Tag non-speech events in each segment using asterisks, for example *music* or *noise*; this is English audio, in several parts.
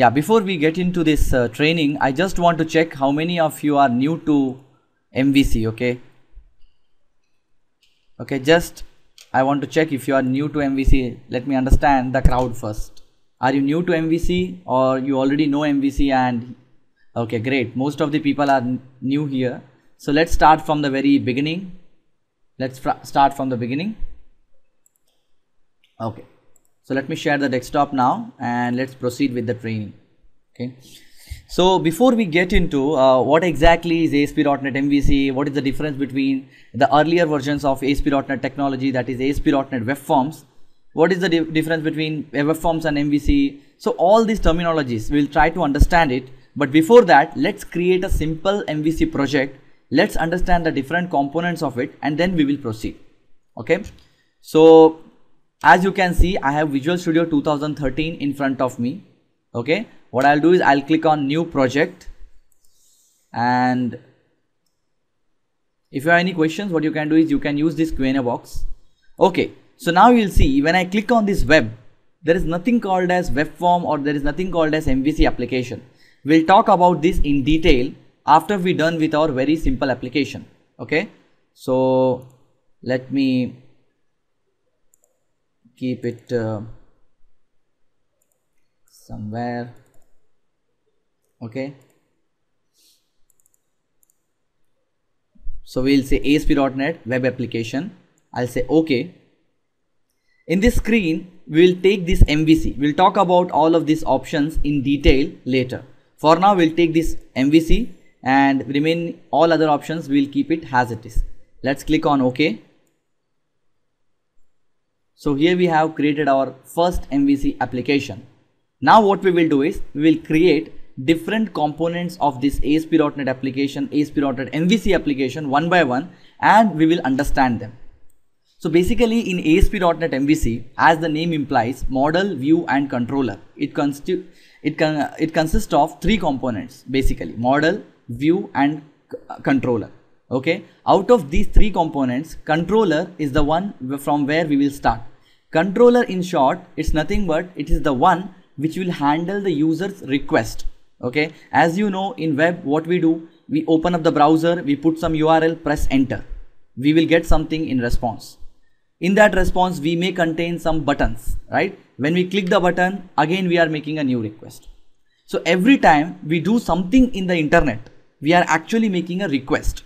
yeah before we get into this uh, training i just want to check how many of you are new to mvc okay okay just i want to check if you are new to mvc let me understand the crowd first are you new to mvc or you already know mvc and okay great most of the people are new here so let's start from the very beginning let's start from the beginning okay so let me share the desktop now and let's proceed with the training okay so before we get into uh, what exactly is ASP.NET MVC, what is the difference between the earlier versions of ASP.NET technology that is ASP.NET web forms, what is the di difference between web forms and MVC. So all these terminologies, we'll try to understand it. But before that, let's create a simple MVC project. Let's understand the different components of it and then we will proceed. Okay. So as you can see i have visual studio 2013 in front of me okay what i'll do is i'll click on new project and if you have any questions what you can do is you can use this q&a box okay so now you'll see when i click on this web there is nothing called as web form or there is nothing called as mvc application we'll talk about this in detail after we done with our very simple application okay so let me keep it uh, somewhere okay so we'll say ASP.NET web application I'll say okay in this screen we'll take this MVC we'll talk about all of these options in detail later for now we'll take this MVC and remain all other options we'll keep it as it is let's click on OK so here we have created our first MVC application. Now what we will do is we will create different components of this ASP.NET application, ASP.NET MVC application one by one and we will understand them. So basically in ASP.NET MVC, as the name implies, model, view and controller. It, consti it, con it consists of three components basically, model, view and controller. Okay, out of these three components, controller is the one from where we will start. Controller in short, it's nothing but it is the one which will handle the user's request. Okay, as you know in web, what we do, we open up the browser, we put some URL, press enter. We will get something in response. In that response, we may contain some buttons, right? When we click the button, again we are making a new request. So every time we do something in the internet, we are actually making a request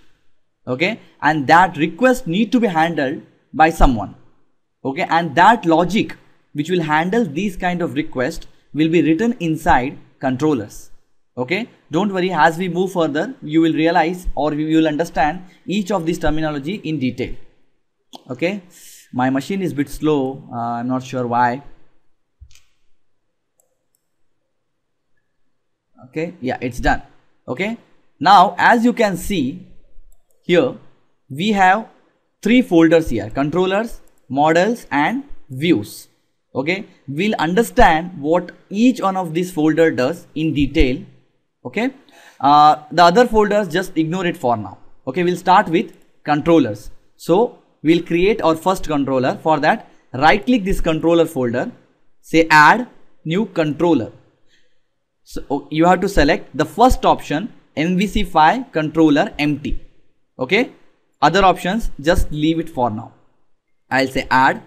okay and that request need to be handled by someone okay and that logic which will handle these kind of requests will be written inside controllers okay don't worry as we move further you will realize or you will understand each of this terminology in detail okay my machine is bit slow uh, i'm not sure why okay yeah it's done okay now as you can see here we have three folders here controllers models and views okay we'll understand what each one of these folder does in detail okay uh, the other folders just ignore it for now okay we'll start with controllers so we'll create our first controller for that right click this controller folder say add new controller so oh, you have to select the first option mvc5 controller empty okay other options just leave it for now I'll say add.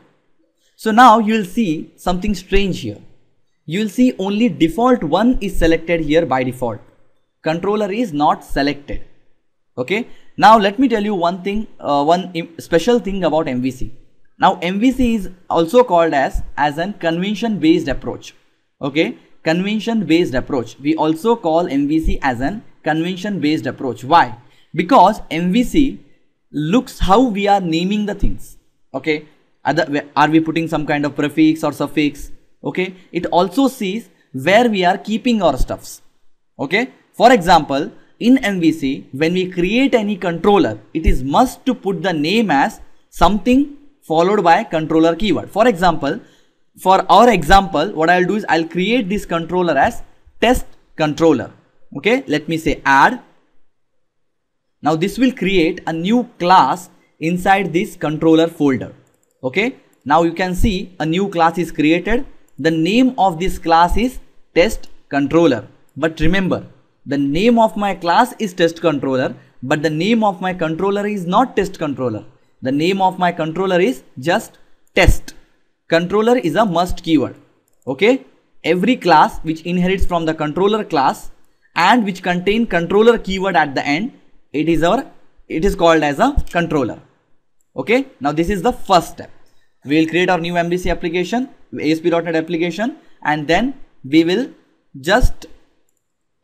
So now you will see something strange here. You will see only default one is selected here by default. Controller is not selected. Okay. Now let me tell you one thing, uh, one special thing about MVC. Now MVC is also called as, as an convention based approach. Okay. Convention based approach. We also call MVC as an convention based approach. Why? Because MVC looks how we are naming the things okay are we putting some kind of prefix or suffix okay it also sees where we are keeping our stuffs okay for example in MVC when we create any controller it is must to put the name as something followed by controller keyword for example for our example what I'll do is I'll create this controller as test controller okay let me say add now this will create a new class inside this controller folder okay now you can see a new class is created the name of this class is test controller but remember the name of my class is test controller but the name of my controller is not test controller the name of my controller is just test controller is a must keyword okay every class which inherits from the controller class and which contain controller keyword at the end it is our it is called as a controller okay now this is the first step we will create our new MVC application ASP.NET application and then we will just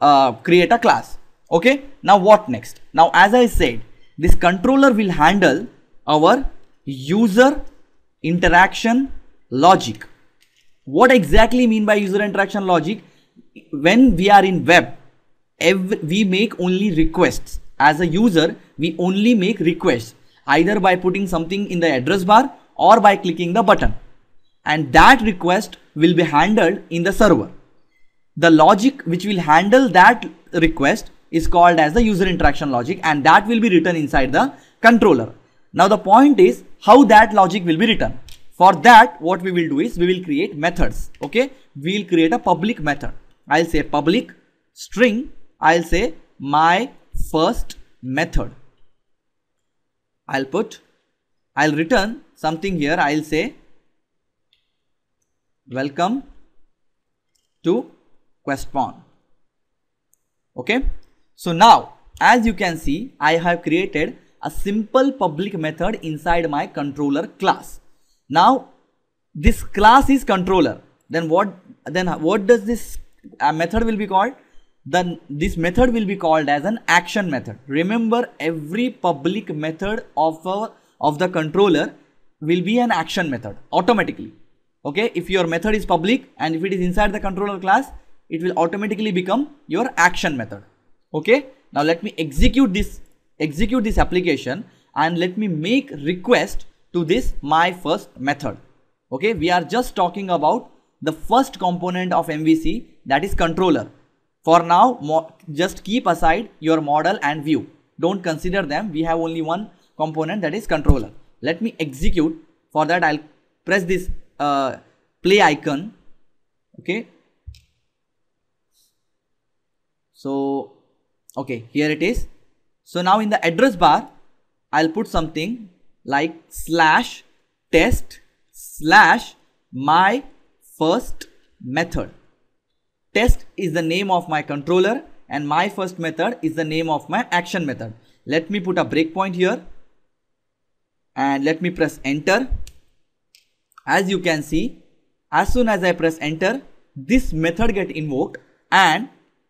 uh, create a class okay now what next now as I said this controller will handle our user interaction logic what exactly mean by user interaction logic when we are in web every, we make only requests as a user, we only make requests either by putting something in the address bar or by clicking the button. And that request will be handled in the server. The logic which will handle that request is called as the user interaction logic and that will be written inside the controller. Now the point is how that logic will be written. For that what we will do is we will create methods. Okay, we will create a public method. I'll say public string. I'll say my first method. I'll put, I'll return something here. I'll say, welcome to Questpond. Okay. So now, as you can see, I have created a simple public method inside my controller class. Now, this class is controller. Then what, then what does this uh, method will be called? then this method will be called as an action method remember every public method of a, uh, of the controller will be an action method automatically okay if your method is public and if it is inside the controller class it will automatically become your action method okay now let me execute this execute this application and let me make request to this my first method okay we are just talking about the first component of mvc that is controller for now, just keep aside your model and view. Don't consider them. We have only one component that is controller. Let me execute. For that, I'll press this uh, play icon. Okay. So, okay, here it is. So now in the address bar, I'll put something like slash test slash my first method test is the name of my controller and my first method is the name of my action method. Let me put a breakpoint here and let me press enter. As you can see, as soon as I press enter, this method get invoked and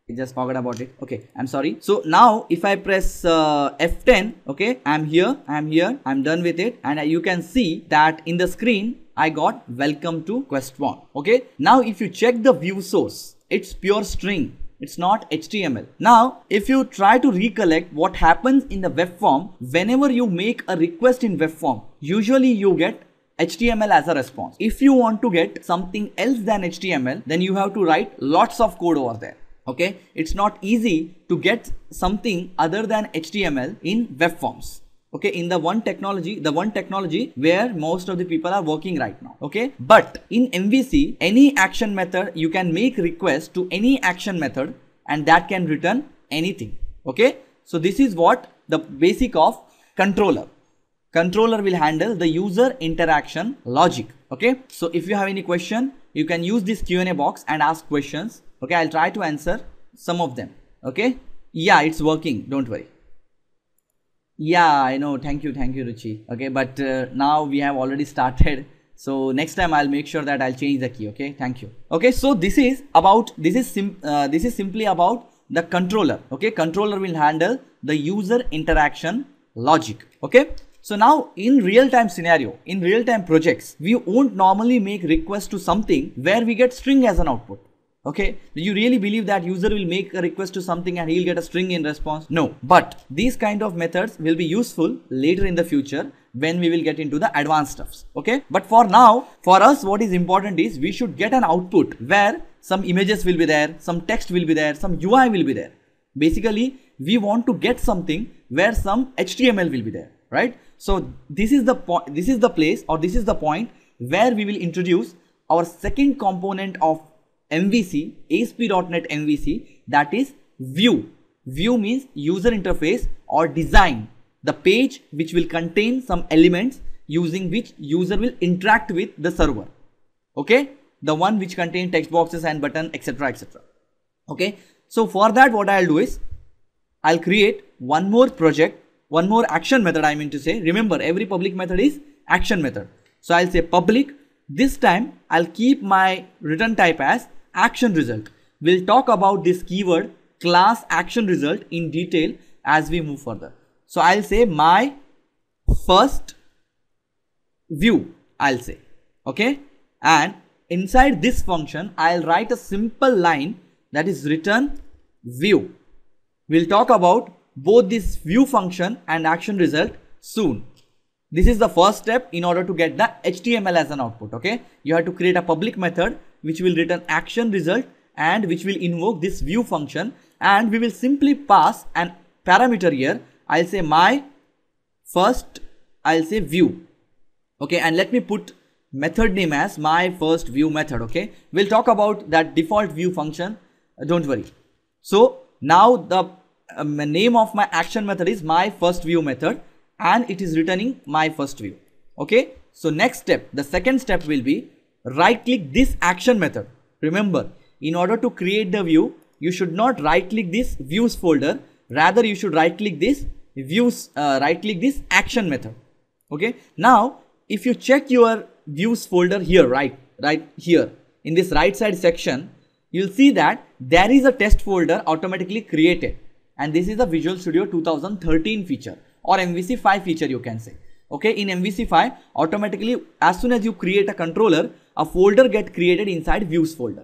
I just forgot about it. Okay, I'm sorry. So now if I press uh, F10, okay, I'm here, I'm here, I'm done with it. And you can see that in the screen, I got welcome to Quest 1. Okay, now if you check the view source, it's pure string it's not HTML. Now, if you try to recollect what happens in the web form, whenever you make a request in web form, usually you get HTML as a response. If you want to get something else than HTML, then you have to write lots of code over there. Okay, it's not easy to get something other than HTML in web forms okay in the one technology the one technology where most of the people are working right now okay but in mvc any action method you can make request to any action method and that can return anything okay so this is what the basic of controller controller will handle the user interaction logic okay so if you have any question you can use this q&a box and ask questions okay i'll try to answer some of them okay yeah it's working don't worry yeah, I know. Thank you, thank you, Ruchi. Okay, but uh, now we have already started. So next time I'll make sure that I'll change the key. Okay, thank you. Okay, so this is about this is sim uh, this is simply about the controller. Okay, controller will handle the user interaction logic. Okay, so now in real-time scenario, in real-time projects, we won't normally make request to something where we get string as an output okay do you really believe that user will make a request to something and he'll get a string in response no but these kind of methods will be useful later in the future when we will get into the advanced stuffs okay but for now for us what is important is we should get an output where some images will be there some text will be there some ui will be there basically we want to get something where some html will be there right so this is the point this is the place or this is the point where we will introduce our second component of MVC, ASP.NET MVC, that is view. View means user interface or design, the page which will contain some elements using which user will interact with the server. Okay, the one which contain text boxes and button, etc. etc. Okay, so for that, what I'll do is I'll create one more project, one more action method. I mean to say, remember, every public method is action method. So I'll say public. This time I'll keep my return type as action result. We'll talk about this keyword class action result in detail as we move further. So I'll say my first view, I'll say, okay? And inside this function, I'll write a simple line that is return view. We'll talk about both this view function and action result soon. This is the first step in order to get the HTML as an output, okay? You have to create a public method which will return action result and which will invoke this view function and we will simply pass an parameter here. I'll say my first, I'll say view. Okay, and let me put method name as my first view method. Okay, we'll talk about that default view function. Uh, don't worry. So now the um, name of my action method is my first view method and it is returning my first view. Okay, so next step, the second step will be right click this action method. Remember, in order to create the view, you should not right click this views folder. Rather, you should right click this views, uh, right click this action method. Okay. Now, if you check your views folder here, right, right here in this right side section, you'll see that there is a test folder automatically created. And this is a Visual Studio 2013 feature or MVC 5 feature you can say okay in mvc5 automatically as soon as you create a controller a folder get created inside views folder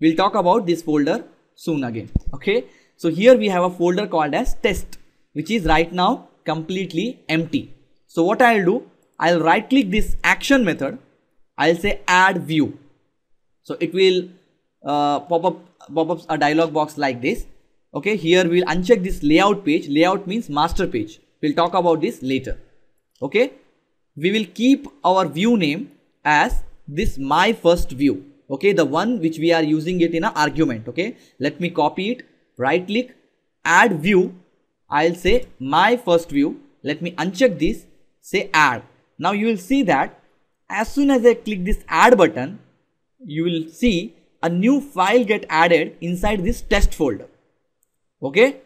we'll talk about this folder soon again okay so here we have a folder called as test which is right now completely empty so what i'll do i'll right click this action method i'll say add view so it will uh, pop up pop up a dialog box like this okay here we'll uncheck this layout page layout means master page we'll talk about this later okay we will keep our view name as this my first view okay the one which we are using it in an argument okay let me copy it right click add view i'll say my first view let me uncheck this say add now you will see that as soon as i click this add button you will see a new file get added inside this test folder okay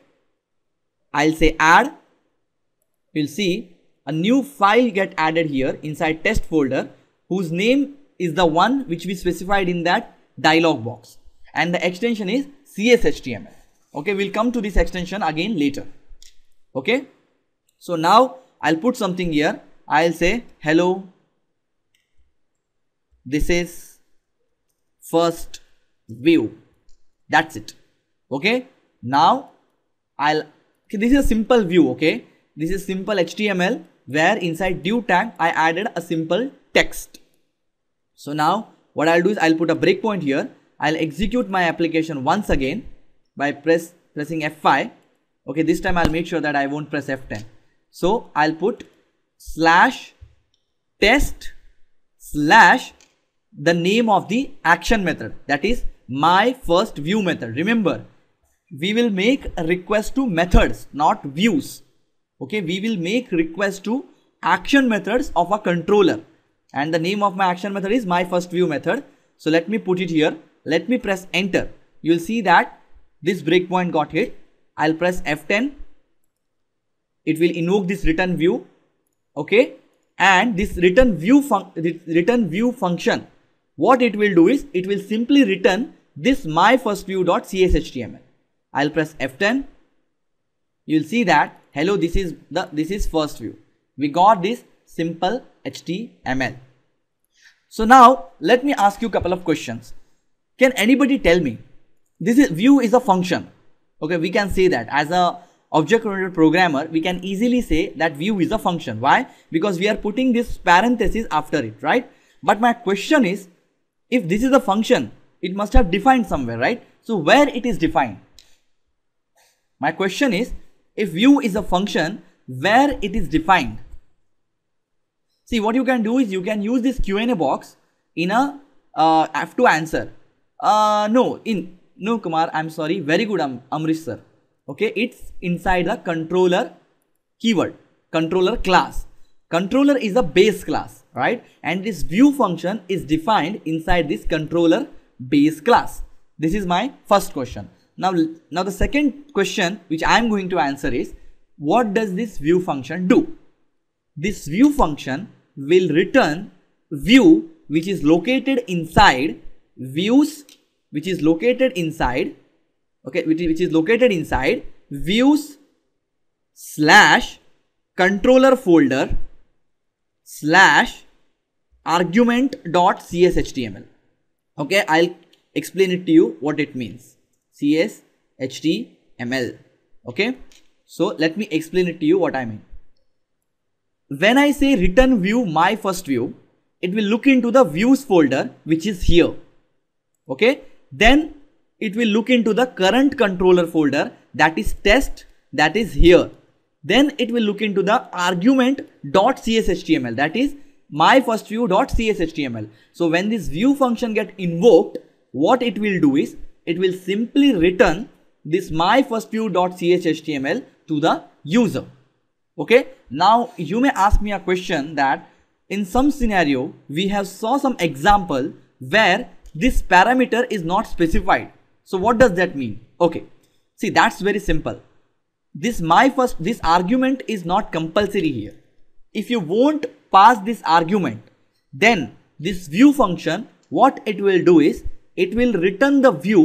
i'll say add you'll see a new file get added here inside test folder whose name is the one which we specified in that dialog box and the extension is cshtml okay we'll come to this extension again later okay so now i'll put something here i'll say hello this is first view that's it okay now i'll okay, this is a simple view okay this is simple html where inside due tag i added a simple text so now what I'll do is I'll put a breakpoint here. I'll execute my application once again by press pressing F5. Okay, this time I'll make sure that I won't press F10. So I'll put slash test slash the name of the action method that is my first view method. Remember, we will make request to methods, not views. Okay, we will make request to action methods of a controller and the name of my action method is my first view method so let me put it here let me press enter you'll see that this breakpoint got hit i'll press f10 it will invoke this return view okay and this return view this return view function what it will do is it will simply return this my first view dot cshtml i'll press f10 you'll see that hello this is the this is first view we got this simple HTML. So now let me ask you a couple of questions. Can anybody tell me this is, view is a function? Okay, we can say that as a object oriented programmer, we can easily say that view is a function. Why? Because we are putting this parenthesis after it, right? But my question is, if this is a function, it must have defined somewhere, right? So where it is defined? My question is, if view is a function, where it is defined? See, what you can do is you can use this Q&A box in a uh, F2 answer. Uh, no, in no Kumar, I'm sorry. Very good, Am Amrish sir. Okay, it's inside the controller keyword, controller class. Controller is a base class, right? And this view function is defined inside this controller base class. This is my first question. Now, now the second question which I'm going to answer is, what does this view function do? This view function will return view which is located inside views which is located inside okay which is, which is located inside views slash controller folder slash argument dot cshtml okay i'll explain it to you what it means cshtml okay so let me explain it to you what i mean when I say return view my first view, it will look into the views folder which is here. Okay. Then it will look into the current controller folder that is test that is here. Then it will look into the argument.cshtml that is my first view.cshtml. So when this view function get invoked, what it will do is it will simply return this my first view.cshtml to the user okay now you may ask me a question that in some scenario we have saw some example where this parameter is not specified so what does that mean okay see that's very simple this my first this argument is not compulsory here if you won't pass this argument then this view function what it will do is it will return the view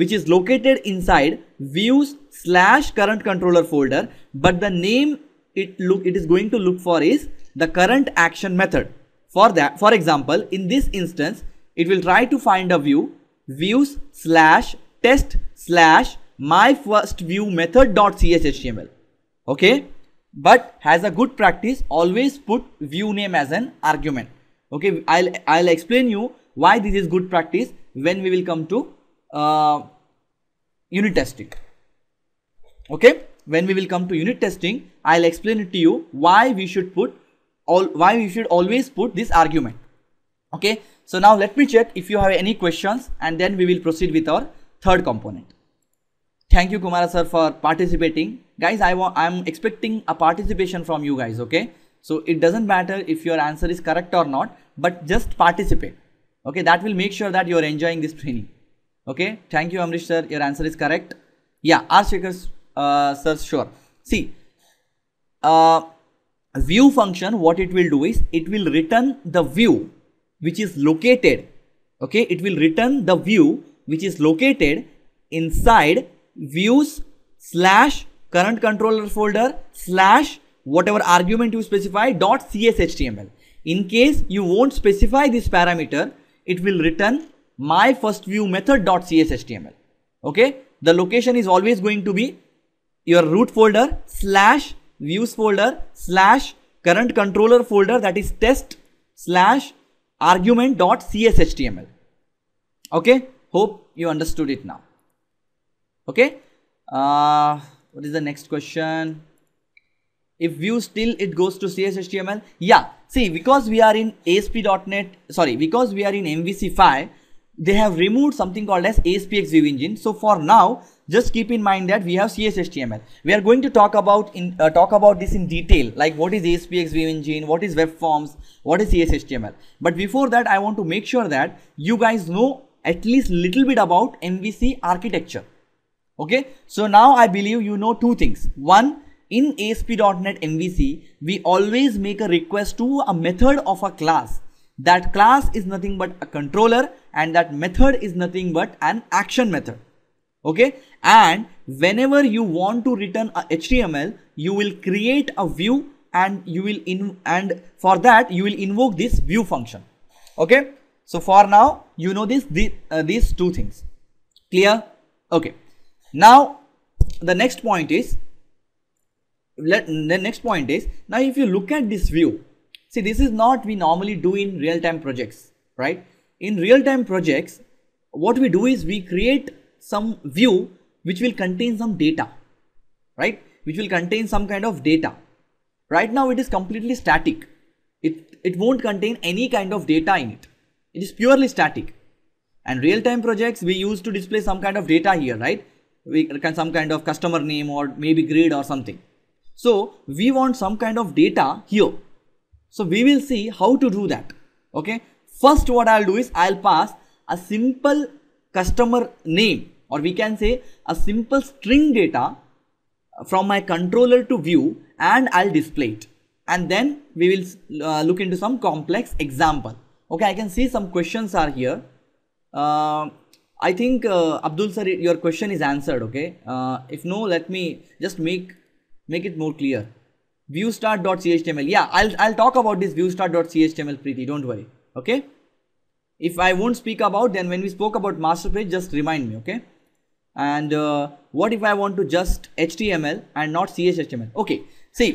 which is located inside views slash current controller folder but the name it look it is going to look for is the current action method for that for example in this instance it will try to find a view views slash test slash my first view method dot cshtml okay but has a good practice always put view name as an argument okay i'll i'll explain you why this is good practice when we will come to uh, unit testing okay when we will come to unit testing i'll explain it to you why we should put all why we should always put this argument okay so now let me check if you have any questions and then we will proceed with our third component thank you kumara sir for participating guys i want i'm expecting a participation from you guys okay so it doesn't matter if your answer is correct or not but just participate okay that will make sure that you're enjoying this training Okay, thank you Amrish sir, your answer is correct. Yeah, R Shekhar uh, sir, sure. See, uh, view function, what it will do is, it will return the view which is located, okay, it will return the view which is located inside views slash current controller folder slash whatever argument you specify dot cshtml. In case you won't specify this parameter, it will return my first view method dot cshtml okay the location is always going to be your root folder slash views folder slash current controller folder that is test slash argument dot cshtml okay hope you understood it now okay uh, what is the next question if view still it goes to cshtml yeah see because we are in asp.net sorry because we are in mvc5 they have removed something called as ASPX view engine. So for now, just keep in mind that we have CSHTML. We are going to talk about in uh, talk about this in detail, like what is ASPX view engine, what is web forms, what is CSHTML. But before that, I want to make sure that you guys know at least little bit about MVC architecture. Okay, so now I believe you know two things. One, in ASP.NET MVC, we always make a request to a method of a class. That class is nothing but a controller and that method is nothing but an action method okay and whenever you want to return a html you will create a view and you will in and for that you will invoke this view function okay so for now you know this, uh, these two things clear okay now the next point is let the next point is now if you look at this view see this is not we normally do in real-time projects right in real-time projects, what we do is we create some view which will contain some data, right? Which will contain some kind of data. Right now it is completely static. It, it won't contain any kind of data in it. It is purely static. And real-time projects we use to display some kind of data here, right? We can some kind of customer name or maybe grade or something. So we want some kind of data here. So we will see how to do that. Okay. First, what I'll do is I'll pass a simple customer name or we can say a simple string data from my controller to view and I'll display it. And then we will uh, look into some complex example. Okay, I can see some questions are here. Uh, I think uh, Abdul sir, your question is answered. Okay, uh, if no, let me just make make it more clear. Viewstart.html. Yeah, I'll I'll talk about this viewstart.html, pretty. Don't worry okay if i won't speak about then when we spoke about master page just remind me okay and uh, what if i want to just html and not cshtml okay see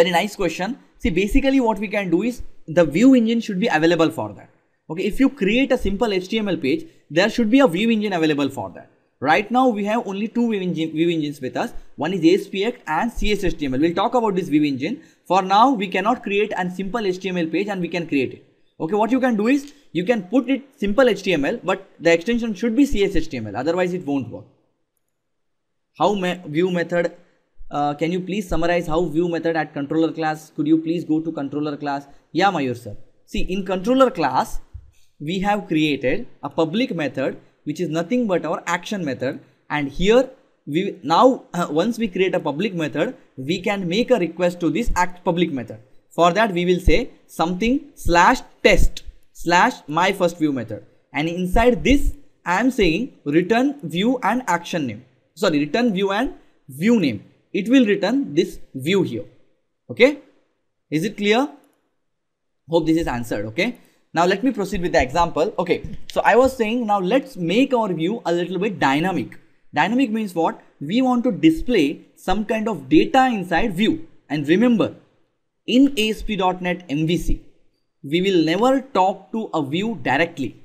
very nice question see basically what we can do is the view engine should be available for that okay if you create a simple html page there should be a view engine available for that right now we have only two view, engine, view engines with us one is ASPX and CSHTML we'll talk about this view engine for now we cannot create a simple HTML page and we can create it okay what you can do is you can put it simple html but the extension should be cshtml otherwise it won't work how me view method uh, can you please summarize how view method at controller class could you please go to controller class yeah Mayur sir see in controller class we have created a public method which is nothing but our action method and here we now uh, once we create a public method we can make a request to this act public method for that we will say something slash test slash my first view method and inside this I am saying return view and action name sorry return view and view name it will return this view here okay is it clear hope this is answered okay now let me proceed with the example okay so I was saying now let's make our view a little bit dynamic dynamic means what we want to display some kind of data inside view and remember in ASP.NET MVC, we will never talk to a view directly.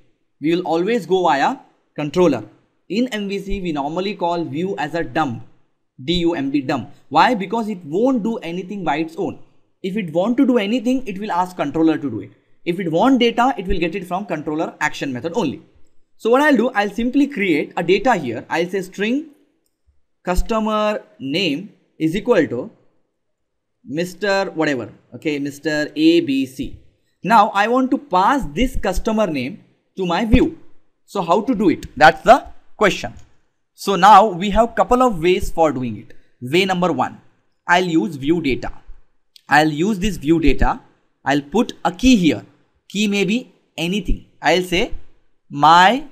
We will always go via controller. In MVC, we normally call view as a dump, DUMB dump. Why? Because it won't do anything by its own. If it want to do anything, it will ask controller to do it. If it want data, it will get it from controller action method only. So what I'll do, I'll simply create a data here. I'll say string customer name is equal to Mr. whatever, okay, Mr. ABC. Now I want to pass this customer name to my view. So how to do it? That's the question. So now we have couple of ways for doing it. Way number one, I'll use view data. I'll use this view data. I'll put a key here. Key may be anything. I'll say my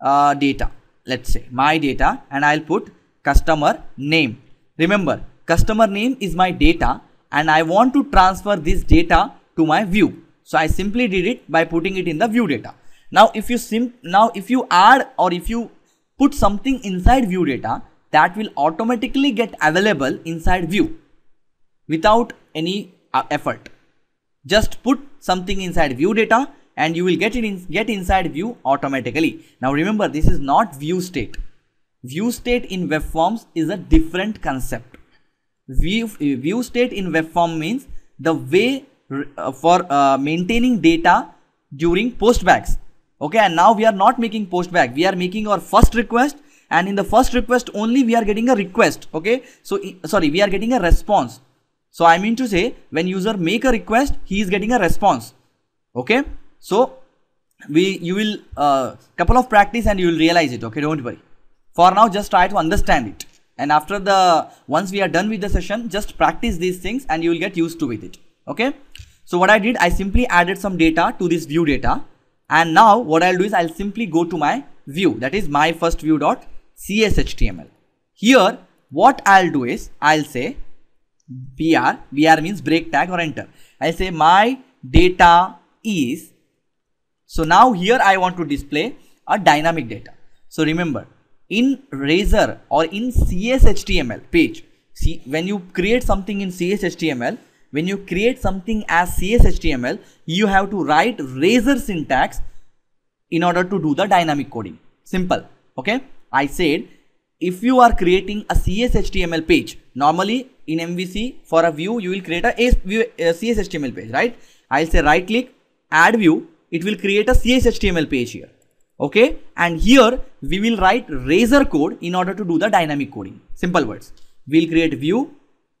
uh, data. Let's say my data and I'll put customer name. Remember Customer name is my data and I want to transfer this data to my view. So I simply did it by putting it in the view data. Now if you sim now if you add or if you put something inside view data that will automatically get available inside view without any uh, effort. Just put something inside view data and you will get it in, get inside view automatically. Now remember this is not view state. View state in web forms is a different concept view view state in web form means the way uh, for uh, maintaining data during postbacks okay and now we are not making postback we are making our first request and in the first request only we are getting a request okay so sorry we are getting a response so i mean to say when user make a request he is getting a response okay so we you will uh, couple of practice and you will realize it okay don't worry for now just try to understand it and after the once we are done with the session just practice these things and you will get used to with it okay so what i did i simply added some data to this view data and now what i'll do is i'll simply go to my view that is my first view dot cshtml here what i'll do is i'll say br br means break tag or enter i say my data is so now here i want to display a dynamic data so remember in Razor or in CSHTML page. See, when you create something in CSHTML, when you create something as CSHTML, you have to write Razor syntax in order to do the dynamic coding. Simple. Okay. I said if you are creating a CSHTML page, normally in MVC for a view, you will create a, a CSHTML page, right? I'll say right click, add view. It will create a CSHTML page here okay and here we will write razor code in order to do the dynamic coding simple words we'll create view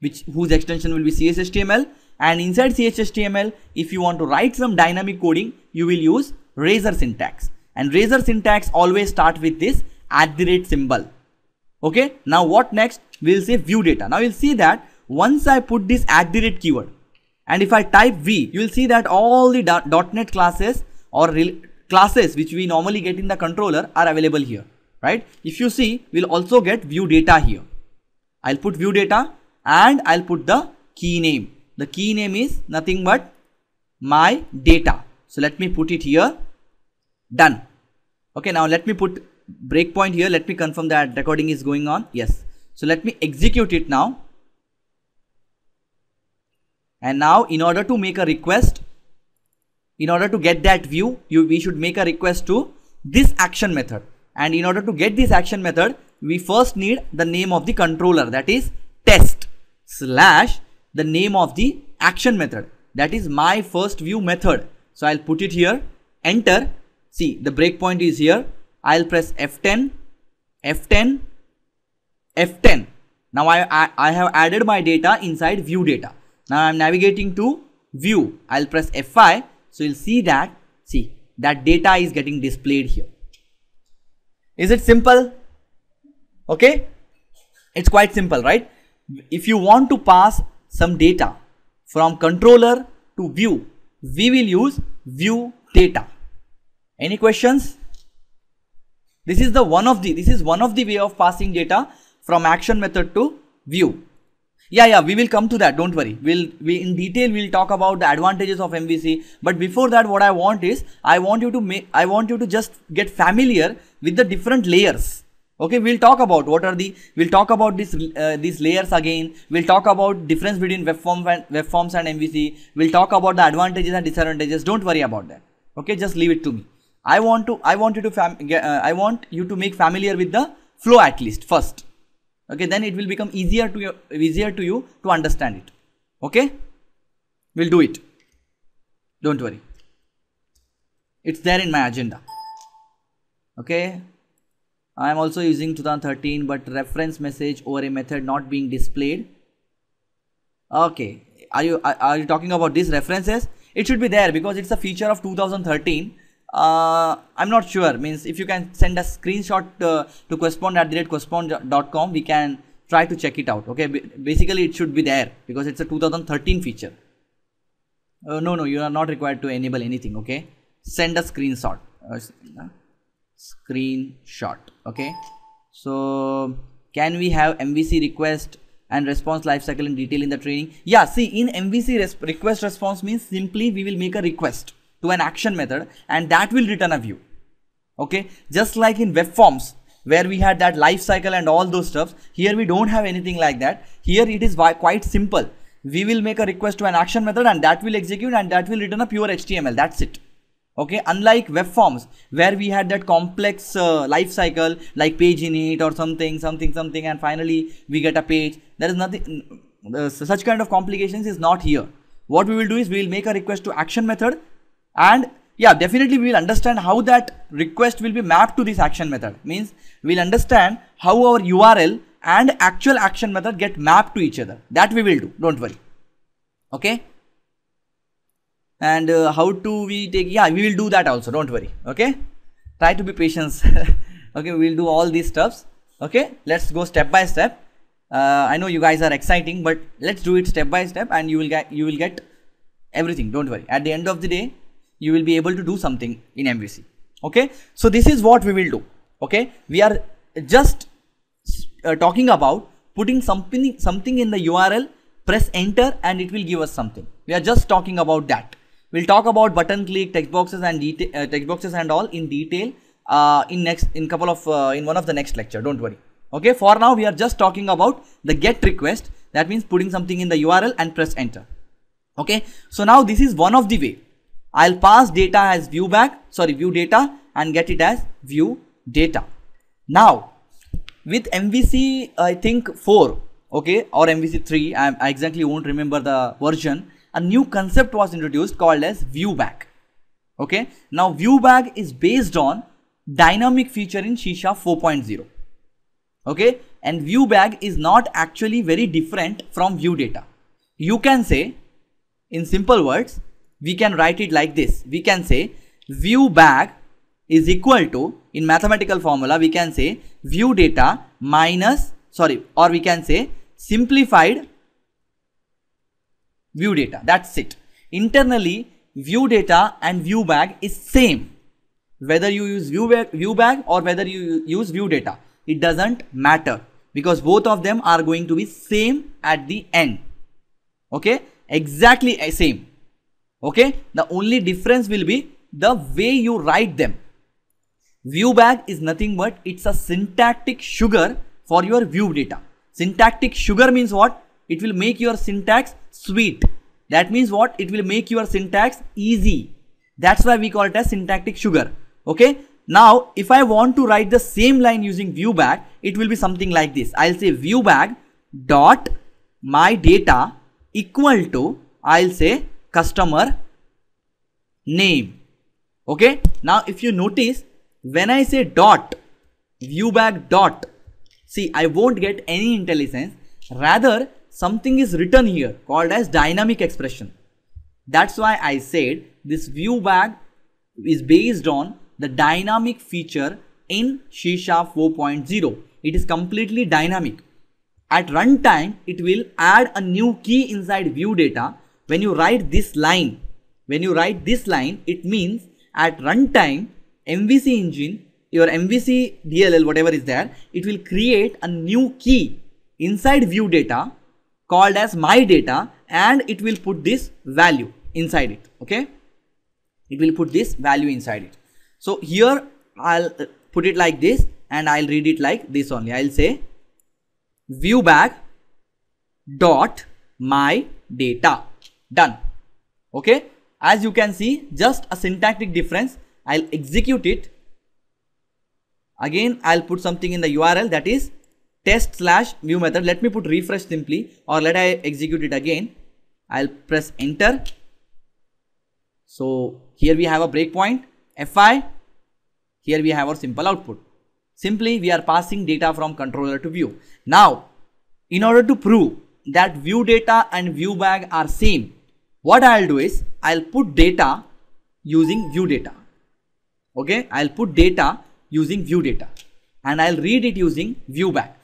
which whose extension will be cshtml and inside cshtml if you want to write some dynamic coding you will use razor syntax and razor syntax always start with this at the rate symbol okay now what next we'll say view data now you'll see that once i put this at the rate keyword and if i type v you'll see that all the dot net classes or classes which we normally get in the controller are available here, right? If you see, we'll also get view data here. I'll put view data and I'll put the key name. The key name is nothing but my data. So let me put it here. Done. Okay, now let me put breakpoint here. Let me confirm that recording is going on. Yes. So let me execute it now. And now in order to make a request in order to get that view you, we should make a request to this action method and in order to get this action method we first need the name of the controller that is test slash the name of the action method that is my first view method so i'll put it here enter see the breakpoint is here i'll press f10 f10 f10 now I, I i have added my data inside view data now i'm navigating to view i'll press f5 so you'll see that, see, that data is getting displayed here. Is it simple? Okay. It's quite simple, right? If you want to pass some data from controller to view, we will use view data. Any questions? This is the one of the, this is one of the way of passing data from action method to view. Yeah, yeah, we will come to that. Don't worry. We'll we in detail we'll talk about the advantages of MVC. But before that, what I want is I want you to make I want you to just get familiar with the different layers okay we'll talk about what are the we'll talk about this uh, these layers again we'll talk about difference between web forms and web forms and mvc we'll talk about the advantages and disadvantages don't worry about that okay just leave it to me i want to i want you to fam- uh, i want you to make familiar with the flow at least first okay then it will become easier to you easier to you to understand it okay we'll do it don't worry it's there in my agenda okay i am also using 2013 but reference message or a method not being displayed okay are you are, are you talking about these references it should be there because it's a feature of 2013 uh, i'm not sure means if you can send a screenshot uh, to correspond at the correspond.com we can try to check it out okay basically it should be there because it's a 2013 feature uh, no no you are not required to enable anything okay send a screenshot uh, uh, screenshot okay so can we have mvc request and response lifecycle in detail in the training yeah see in mvc res request response means simply we will make a request to an action method and that will return a view okay just like in web forms where we had that life cycle and all those stuffs here we don't have anything like that here it is quite simple we will make a request to an action method and that will execute and that will return a pure html that's it okay unlike web forms where we had that complex uh, life cycle like page init or something something something and finally we get a page there is nothing uh, such kind of complications is not here what we will do is we will make a request to action method and yeah definitely we will understand how that request will be mapped to this action method means we'll understand how our url and actual action method get mapped to each other that we will do don't worry okay and uh, how to we take yeah we will do that also don't worry okay try to be patient *laughs* okay we'll do all these steps okay let's go step by step uh, i know you guys are exciting but let's do it step by step and you will get you will get everything don't worry at the end of the day you will be able to do something in MVC. Okay. So this is what we will do. Okay. We are just uh, talking about putting something, something in the URL, press enter and it will give us something. We are just talking about that. We'll talk about button click, text boxes and uh, text boxes and all in detail uh, in next, in couple of, uh, in one of the next lecture. Don't worry. Okay. For now, we are just talking about the get request. That means putting something in the URL and press enter okay so now this is one of the way I'll pass data as view back, sorry, view data and get it as view data. Now, with MVC, I think 4, okay, or MVC 3, I, I exactly won't remember the version, a new concept was introduced called as view back. Okay, now view back is based on dynamic feature in Shisha 4.0. Okay, and view back is not actually very different from view data. You can say, in simple words, we can write it like this. We can say view bag is equal to, in mathematical formula, we can say view data minus, sorry, or we can say simplified view data. That's it. Internally, view data and view bag is same. Whether you use view bag, view bag or whether you use view data, it doesn't matter because both of them are going to be same at the end okay exactly eh, same Okay, the only difference will be the way you write them. View bag is nothing but it's a syntactic sugar for your view data. Syntactic sugar means what? It will make your syntax sweet. That means what? It will make your syntax easy. That's why we call it as syntactic sugar. Okay. Now, if I want to write the same line using view bag, it will be something like this. I'll say view bag dot my data equal to, I'll say customer name okay now if you notice when i say dot view bag dot see i won't get any intelligence rather something is written here called as dynamic expression that's why i said this view bag is based on the dynamic feature in shisha 4.0 it is completely dynamic at runtime it will add a new key inside view data when you write this line, when you write this line, it means at runtime, MVC engine, your MVC DLL, whatever is there, it will create a new key inside view data called as my data and it will put this value inside it. Okay. It will put this value inside it. So here I'll uh, put it like this and I'll read it like this only. I'll say view back dot my data done okay as you can see just a syntactic difference i'll execute it again i'll put something in the url that is test slash view method let me put refresh simply or let i execute it again i'll press enter so here we have a breakpoint fi here we have our simple output simply we are passing data from controller to view now in order to prove that view data and view bag are same what I'll do is I'll put data using view data. Okay, I'll put data using view data and I'll read it using view back.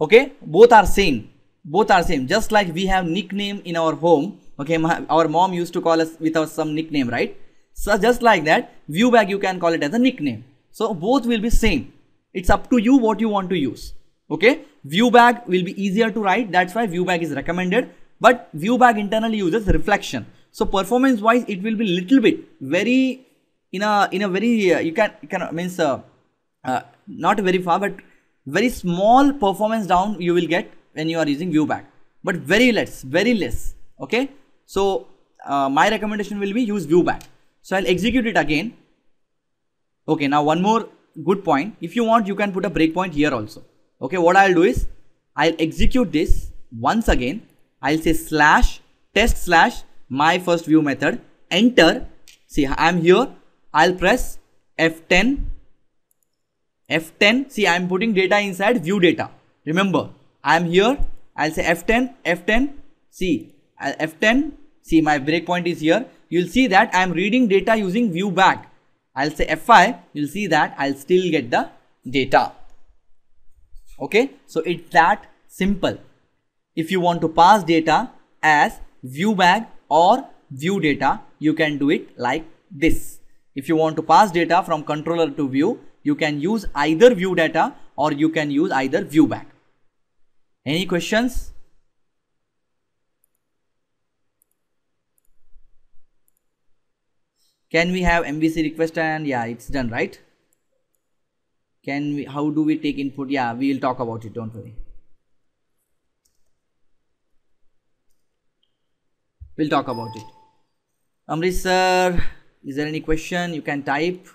Okay, both are same. Both are same. Just like we have nickname in our home. Okay, my, our mom used to call us with us some nickname, right? So just like that, view back you can call it as a nickname. So both will be same. It's up to you what you want to use. Okay, view back will be easier to write. That's why view back is recommended but view back internally uses reflection so performance wise it will be little bit very in a in a very uh, you can you can means uh, uh, not very far but very small performance down you will get when you are using view back but very less very less okay so uh, my recommendation will be use view back so i'll execute it again okay now one more good point if you want you can put a breakpoint here also okay what i'll do is i'll execute this once again I'll say slash test slash my first view method enter see I'm here I'll press F10 F10 see I'm putting data inside view data remember I'm here I'll say F10 F10 see F10 see my breakpoint is here you'll see that I'm reading data using view back I'll say F5 you'll see that I'll still get the data okay so it's that simple if you want to pass data as view bag or view data, you can do it like this. If you want to pass data from controller to view, you can use either view data or you can use either view bag. Any questions? Can we have MVC request and yeah, it's done, right? Can we, how do we take input? Yeah, we will talk about it. Don't worry. we'll talk about it amrit sir is there any question you can type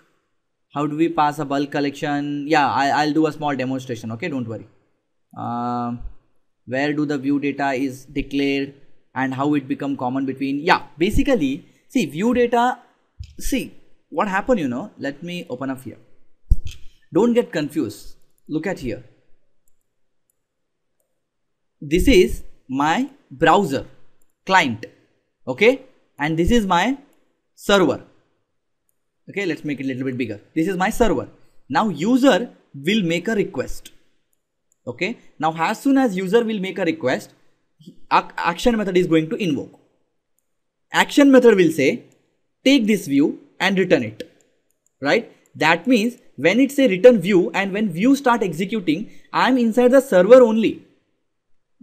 how do we pass a bulk collection yeah I, will do a small demonstration okay don't worry um, where do the view data is declared and how it become common between yeah basically see view data see what happened you know let me open up here don't get confused look at here this is my browser client okay and this is my server okay let's make it a little bit bigger this is my server now user will make a request okay now as soon as user will make a request action method is going to invoke action method will say take this view and return it right that means when it's a return view and when view start executing i'm inside the server only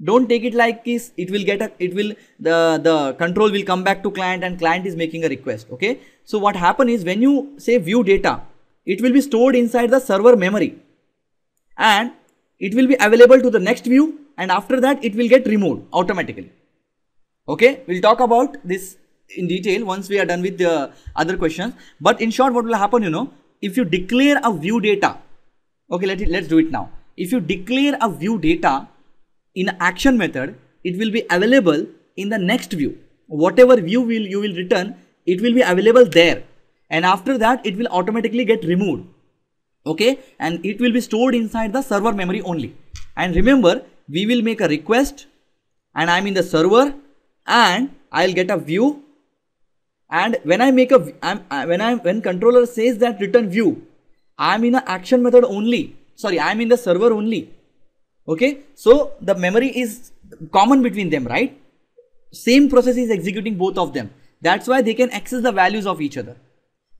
don't take it like this it will get a it will the the control will come back to client and client is making a request okay so what happen is when you say view data it will be stored inside the server memory and it will be available to the next view and after that it will get removed automatically okay we'll talk about this in detail once we are done with the other questions but in short what will happen you know if you declare a view data okay let it, let's do it now if you declare a view data in action method, it will be available in the next view. Whatever view will you will return, it will be available there. And after that, it will automatically get removed. Okay, and it will be stored inside the server memory only. And remember, we will make a request and I'm in the server and I'll get a view and when I make a I'm, uh, when I when controller says that return view I'm in an action method only sorry I'm in the server only okay so the memory is common between them right same process is executing both of them that's why they can access the values of each other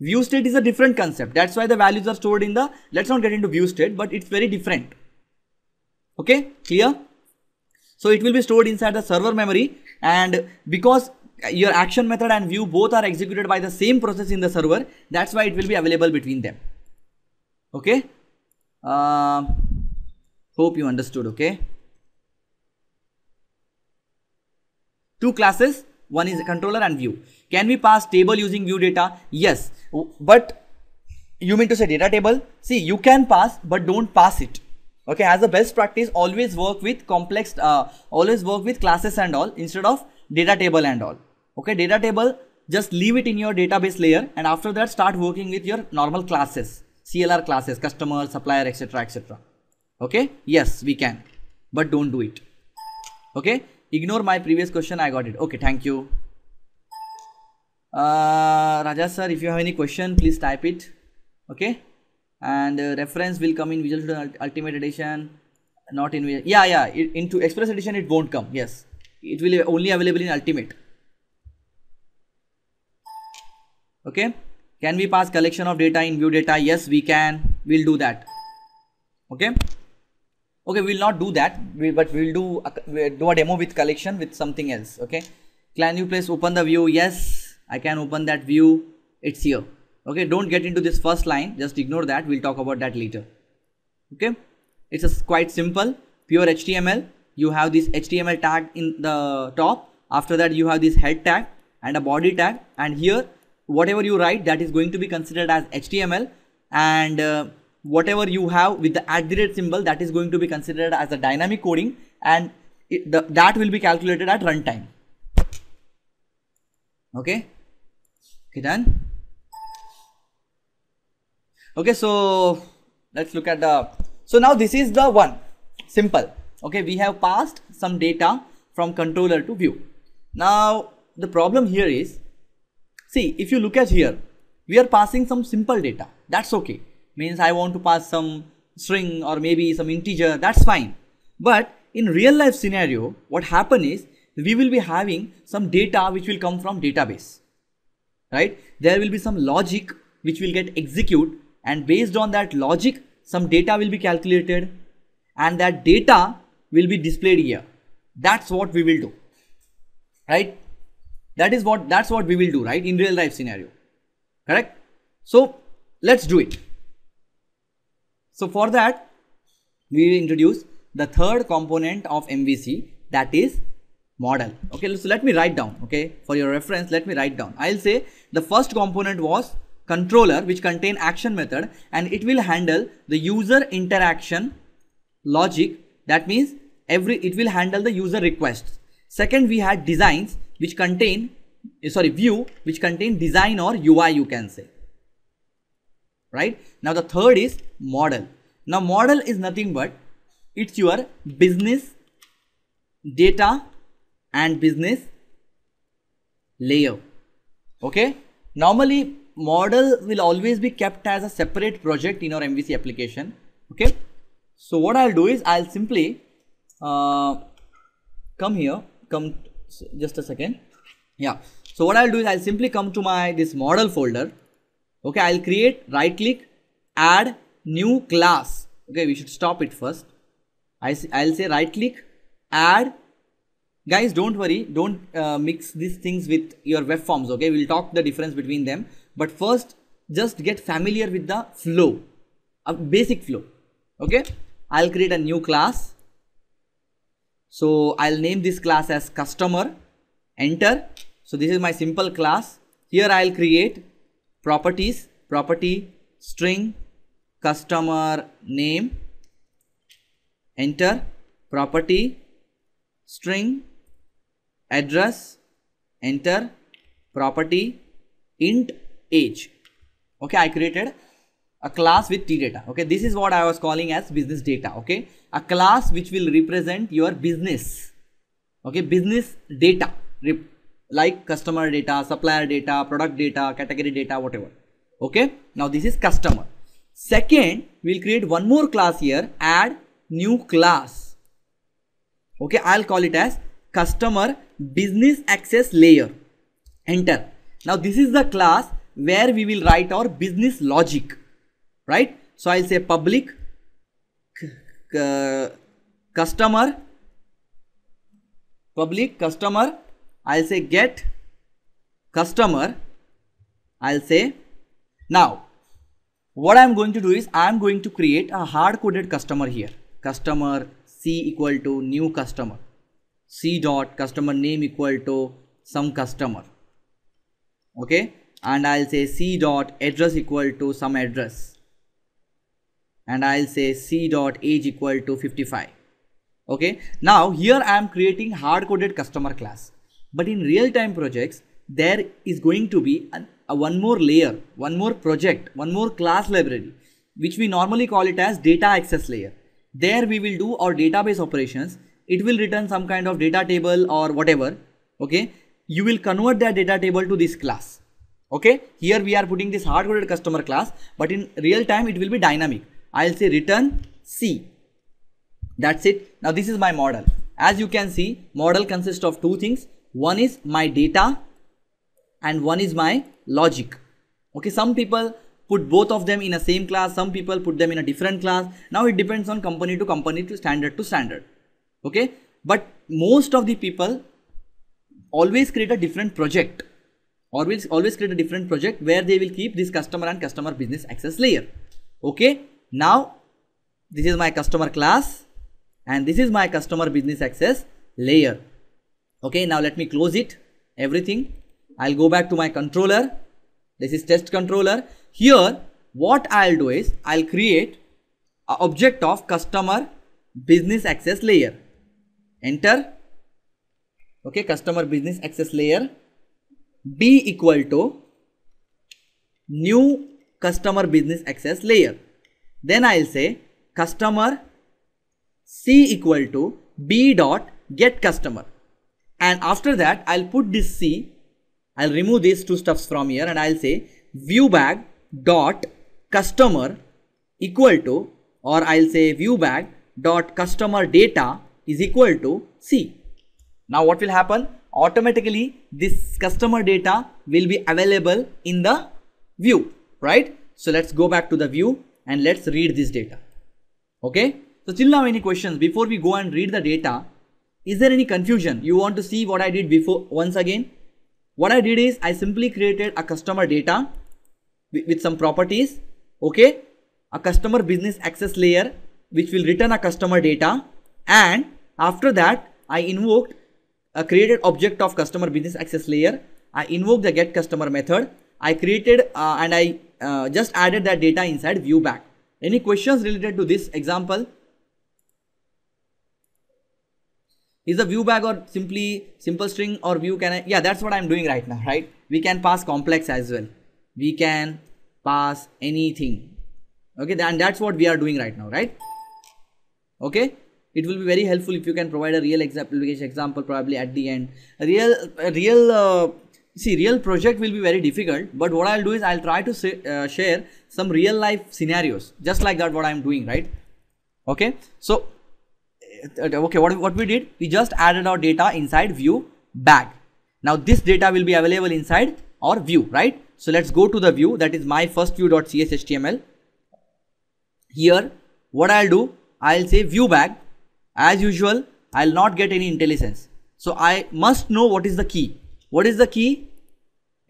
view state is a different concept that's why the values are stored in the let's not get into view state but it's very different okay clear so it will be stored inside the server memory and because your action method and view both are executed by the same process in the server that's why it will be available between them okay uh, Hope you understood, okay? Two classes, one is controller and view. Can we pass table using view data? Yes, but you mean to say data table? See, you can pass, but don't pass it. Okay, as a best practice, always work with complex, uh, always work with classes and all instead of data table and all. Okay, data table, just leave it in your database layer and after that start working with your normal classes, CLR classes, customer, supplier, etc. etc okay yes we can but don't do it okay ignore my previous question i got it okay thank you uh, raja sir if you have any question please type it okay and uh, reference will come in visual studio ultimate edition not in yeah yeah it, into express edition it won't come yes it will only available in ultimate okay can we pass collection of data in view data yes we can we'll do that okay okay we'll not do that we, but we'll do a, we'll do a demo with collection with something else okay client you place open the view yes i can open that view it's here okay don't get into this first line just ignore that we'll talk about that later okay it's a quite simple pure html you have this html tag in the top after that you have this head tag and a body tag and here whatever you write that is going to be considered as html and uh, whatever you have with the aggregate symbol that is going to be considered as a dynamic coding and it, the, that will be calculated at runtime okay okay done okay so let's look at the so now this is the one simple okay we have passed some data from controller to view now the problem here is see if you look at here we are passing some simple data that's okay means I want to pass some string or maybe some integer that's fine but in real life scenario what happen is we will be having some data which will come from database right there will be some logic which will get executed, and based on that logic some data will be calculated and that data will be displayed here that's what we will do right that is what that's what we will do right in real life scenario correct so let's do it so for that, we will introduce the third component of MVC that is model. Okay, so let me write down. Okay, for your reference, let me write down. I'll say the first component was controller which contain action method and it will handle the user interaction logic that means every it will handle the user requests second we had designs which contain sorry view which contain design or ui you can say right now the third is model now model is nothing but it's your business data and business layer okay normally model will always be kept as a separate project in our mvc application okay so what i'll do is i'll simply uh, come here come just a second yeah so what i'll do is i'll simply come to my this model folder okay i'll create right click add new class okay we should stop it first I, i'll say right click add guys don't worry don't uh, mix these things with your web forms okay we'll talk the difference between them but first just get familiar with the flow a basic flow okay i'll create a new class so i'll name this class as customer enter so this is my simple class here i'll create properties property string customer name enter property string address enter property int age okay i created a class with t data okay this is what i was calling as business data okay a class which will represent your business okay business data like customer data, supplier data, product data, category data, whatever. Okay. Now this is customer. Second, we'll create one more class here, add new class. Okay. I'll call it as customer business access layer. Enter. Now this is the class where we will write our business logic, right? So I'll say public customer public customer I'll say get customer. I'll say now what I'm going to do is I'm going to create a hard coded customer here. Customer C equal to new customer. C dot customer name equal to some customer. Okay. And I'll say C dot address equal to some address. And I'll say C dot age equal to 55 okay now here i am creating hard coded customer class but in real-time projects, there is going to be an, a one more layer, one more project, one more class library, which we normally call it as data access layer. There we will do our database operations. It will return some kind of data table or whatever. Okay. You will convert that data table to this class. Okay. Here we are putting this hard-coded customer class, but in real time it will be dynamic. I'll say return C. That's it. Now this is my model. As you can see, model consists of two things one is my data and one is my logic okay some people put both of them in a same class some people put them in a different class now it depends on company to company to standard to standard okay but most of the people always create a different project always always create a different project where they will keep this customer and customer business access layer okay now this is my customer class and this is my customer business access layer okay now let me close it everything I'll go back to my controller this is test controller here what I'll do is I'll create an object of customer business access layer enter okay customer business access layer b equal to new customer business access layer then I'll say customer c equal to b dot get customer and after that I'll put this C I'll remove these two stuffs from here and I'll say view bag dot customer equal to or I'll say view bag dot customer data is equal to C. Now what will happen? Automatically this customer data will be available in the view, right? So let's go back to the view and let's read this data. Okay. So till now any questions before we go and read the data, is there any confusion? You want to see what I did before once again? What I did is I simply created a customer data with some properties. Okay. A customer business access layer which will return a customer data. And after that, I invoked a created object of customer business access layer. I invoked the get customer method. I created uh, and I uh, just added that data inside view back. Any questions related to this example? is a view bag or simply simple string or view can I, yeah that's what I'm doing right now right we can pass complex as well we can pass anything okay and that's what we are doing right now right okay it will be very helpful if you can provide a real example example probably at the end a real a real uh, see real project will be very difficult but what I'll do is I'll try to say, uh, share some real life scenarios just like that what I'm doing right okay so uh, okay what, what we did we just added our data inside view bag now this data will be available inside our view right so let's go to the view that is my first view.cshtml here what I'll do I'll say view bag as usual I'll not get any intelligence. so I must know what is the key what is the key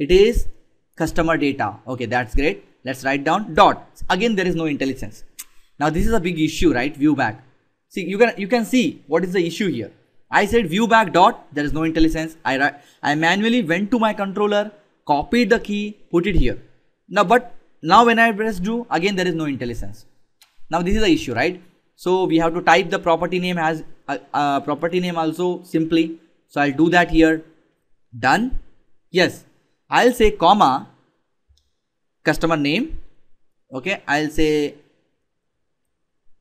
it is customer data okay that's great let's write down dot again there is no intelligence. now this is a big issue right view bag See, you can you can see what is the issue here. I said view back dot, there is no IntelliSense. I, I manually went to my controller, copied the key, put it here. Now, but now when I press do, again there is no IntelliSense. Now this is the issue, right? So we have to type the property name as uh, uh, property name also simply. So I'll do that here. Done. Yes. I'll say comma customer name. Okay. I'll say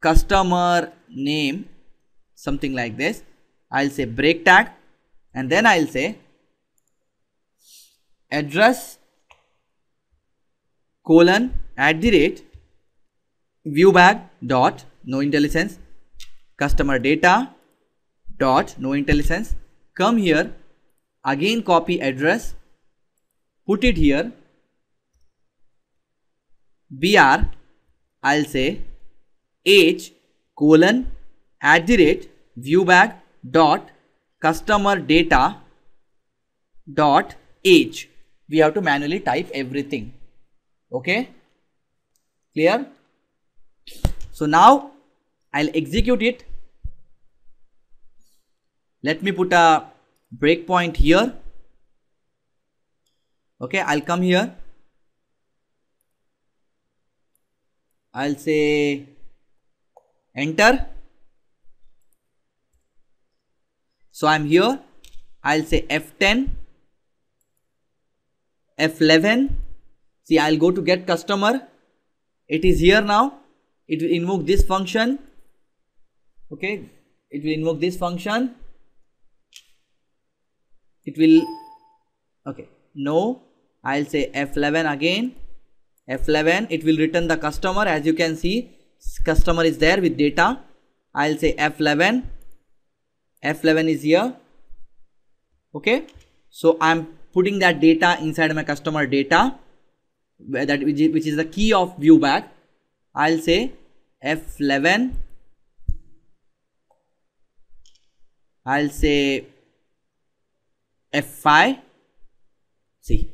customer name something like this I'll say break tag and then I'll say address colon at the rate viewbag dot no intelligence customer data dot no intelligence come here again copy address put it here br i'll say h colon at the rate viewback dot customer data dot age we have to manually type everything okay clear so now i'll execute it let me put a breakpoint here okay i'll come here i'll say enter so i'm here i'll say f10 f11 see i'll go to get customer it is here now it will invoke this function okay it will invoke this function it will okay no i'll say f11 again f11 it will return the customer as you can see customer is there with data I'll say F11 F11 is here okay so I'm putting that data inside my customer data that which is the key of view back I'll say F11 I'll say F5 see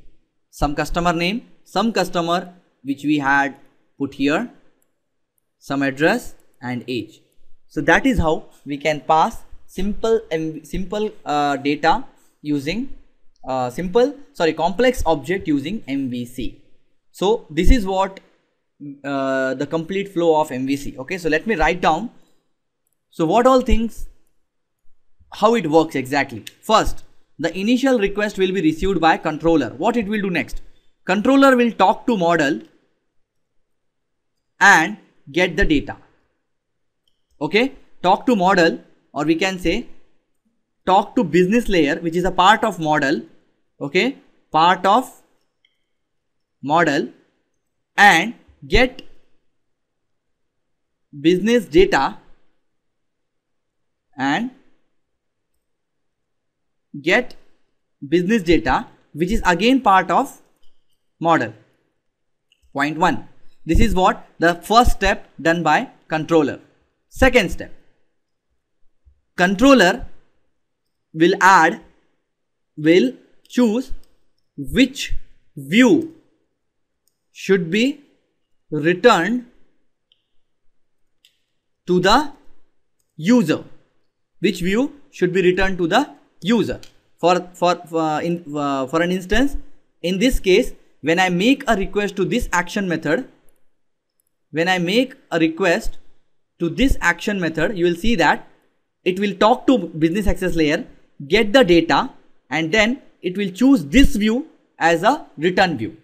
some customer name some customer which we had put here some address and age. So that is how we can pass simple and simple uh, data using uh, simple sorry complex object using MVC. So this is what uh, the complete flow of MVC. Okay, so let me write down. So what all things, how it works exactly. First, the initial request will be received by controller. What it will do next? Controller will talk to model and get the data okay talk to model or we can say talk to business layer which is a part of model okay part of model and get business data and get business data which is again part of model point one this is what the first step done by controller. Second step, controller will add, will choose which view should be returned to the user. Which view should be returned to the user. For, for, for, uh, in, uh, for an instance, in this case, when I make a request to this action method, when I make a request to this action method, you will see that it will talk to business access layer, get the data and then it will choose this view as a return view.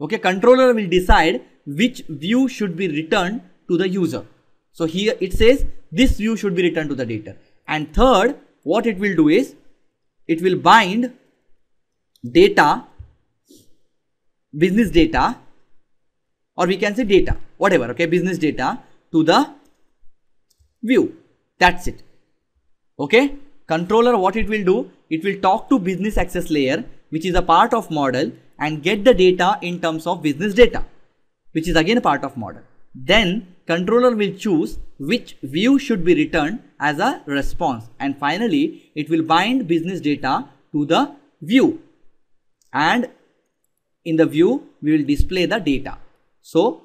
Okay, controller will decide which view should be returned to the user. So here it says this view should be returned to the data. And third, what it will do is it will bind data, business data or we can say data, whatever, okay, business data to the view. That's it. Okay. Controller, what it will do? It will talk to business access layer, which is a part of model and get the data in terms of business data, which is again a part of model. Then controller will choose which view should be returned as a response. And finally, it will bind business data to the view. And in the view, we will display the data. So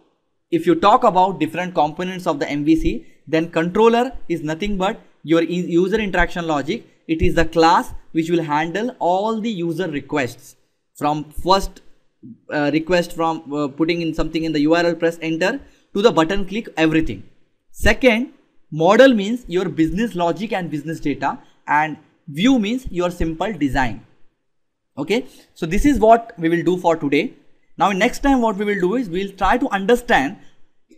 if you talk about different components of the MVC, then controller is nothing but your user interaction logic. It is the class which will handle all the user requests from first uh, request from uh, putting in something in the URL, press enter to the button click, everything. Second, model means your business logic and business data and view means your simple design. Okay, so this is what we will do for today. Now next time what we will do is we will try to understand.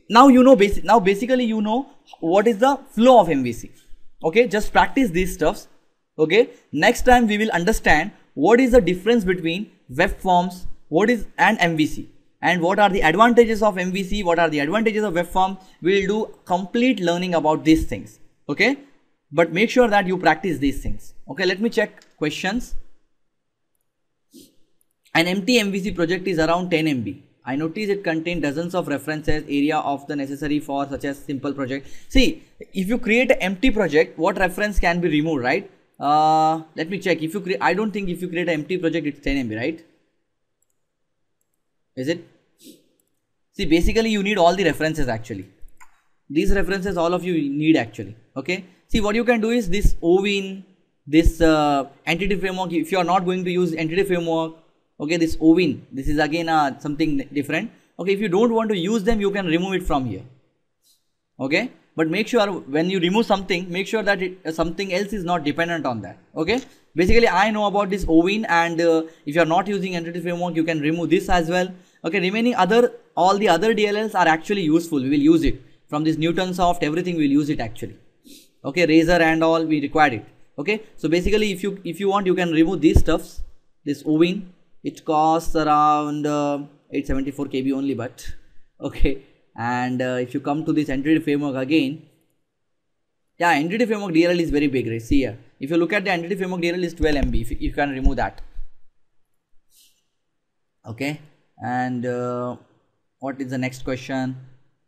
Now you know basic. Now basically you know what is the flow of MVC. Okay, just practice these stuffs. Okay, next time we will understand what is the difference between web forms, what is and MVC and what are the advantages of MVC, what are the advantages of web form. We will do complete learning about these things. Okay, but make sure that you practice these things. Okay, let me check questions. An empty MVC project is around 10 MB. I notice it contains dozens of references area of the necessary for such as simple project. See, if you create an empty project, what reference can be removed, right? Uh, let me check. If you create, I don't think if you create an empty project, it's 10 MB, right? Is it? See, basically you need all the references actually. These references all of you need actually, okay? See, what you can do is this OWIN, this uh, entity framework, if you are not going to use entity framework, okay this Owin. this is again uh, something different okay if you don't want to use them you can remove it from here okay but make sure when you remove something make sure that it, uh, something else is not dependent on that okay basically i know about this Owin, and uh, if you are not using entity framework you can remove this as well okay remaining other all the other dlls are actually useful we will use it from this newtonsoft everything we'll use it actually okay razor and all we required it okay so basically if you if you want you can remove these stuffs this Owin it costs around uh, 874 kb only but okay and uh, if you come to this entry framework again yeah entry framework dll is very big right see here if you look at the entry framework dll is 12 mb if you can remove that okay and uh, what is the next question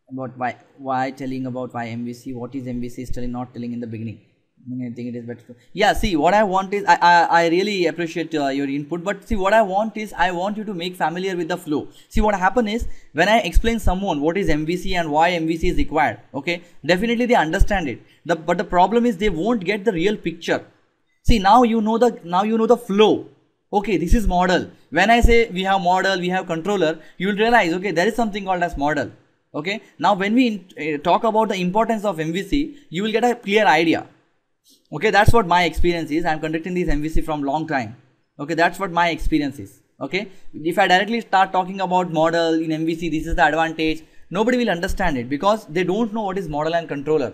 about why why telling about why mvc what is mvc is not telling in the beginning I think it is better. Yeah, see, what I want is I I, I really appreciate uh, your input, but see, what I want is I want you to make familiar with the flow. See, what happen is when I explain someone what is MVC and why MVC is required. Okay, definitely they understand it. The but the problem is they won't get the real picture. See, now you know the now you know the flow. Okay, this is model. When I say we have model, we have controller, you will realize okay there is something called as model. Okay, now when we uh, talk about the importance of MVC, you will get a clear idea okay that's what my experience is i'm conducting these mvc from long time okay that's what my experience is okay if i directly start talking about model in mvc this is the advantage nobody will understand it because they don't know what is model and controller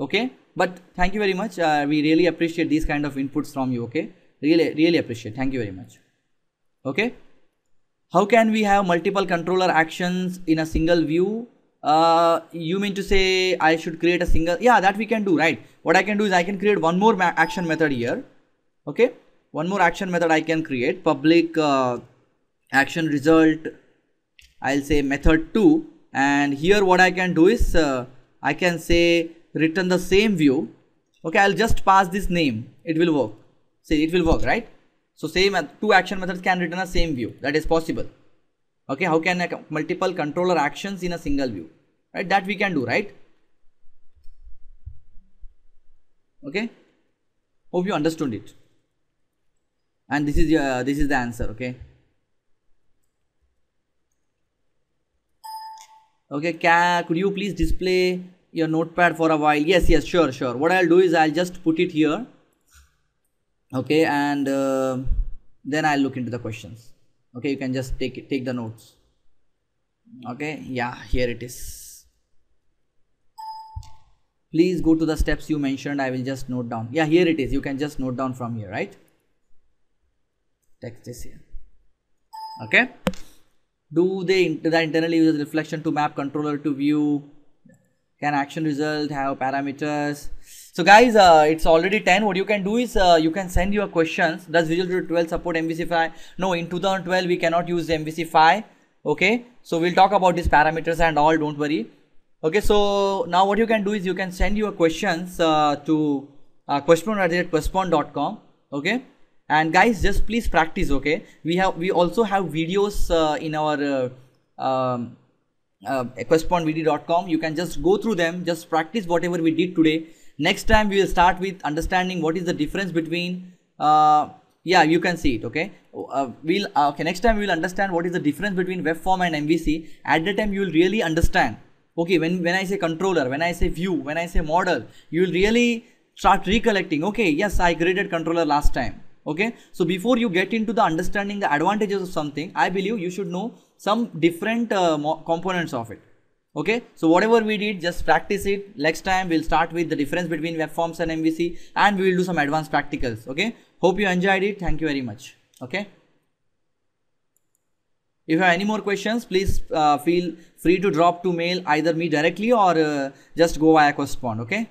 okay but thank you very much uh, we really appreciate these kind of inputs from you okay really really appreciate thank you very much okay how can we have multiple controller actions in a single view uh, you mean to say I should create a single yeah that we can do right what I can do is I can create one more action method here okay one more action method I can create public uh, action result I'll say method 2 and here what I can do is uh, I can say return the same view okay I'll just pass this name it will work see it will work right so same two action methods can return the same view that is possible okay how can I multiple controller actions in a single view right that we can do right okay hope you understood it and this is uh, this is the answer okay okay can could you please display your notepad for a while yes yes sure sure what i'll do is i'll just put it here okay and uh, then i'll look into the questions okay you can just take it take the notes okay yeah here it is please go to the steps you mentioned i will just note down yeah here it is you can just note down from here right text is here okay do the the internal users reflection to map controller to view can action result have parameters so guys, uh, it's already 10. What you can do is uh, you can send your questions. Does Visual Studio 12 support MVC5? No, in 2012 we cannot use MVC5. Okay, so we'll talk about these parameters and all. Don't worry. Okay, so now what you can do is you can send your questions uh, to uh, questpon@questpon.com. Okay, and guys, just please practice. Okay, we have we also have videos uh, in our. Uh, um, uh, questpondvd.com you can just go through them just practice whatever we did today next time we will start with understanding what is the difference between uh, yeah you can see it okay uh, we'll uh, okay next time we will understand what is the difference between web form and mvc at the time you will really understand okay when when i say controller when i say view when i say model you will really start recollecting okay yes i created controller last time okay so before you get into the understanding the advantages of something i believe you should know some different uh, components of it okay so whatever we did just practice it next time we'll start with the difference between web forms and mvc and we will do some advanced practicals okay hope you enjoyed it thank you very much okay if you have any more questions please uh, feel free to drop to mail either me directly or uh, just go via correspond okay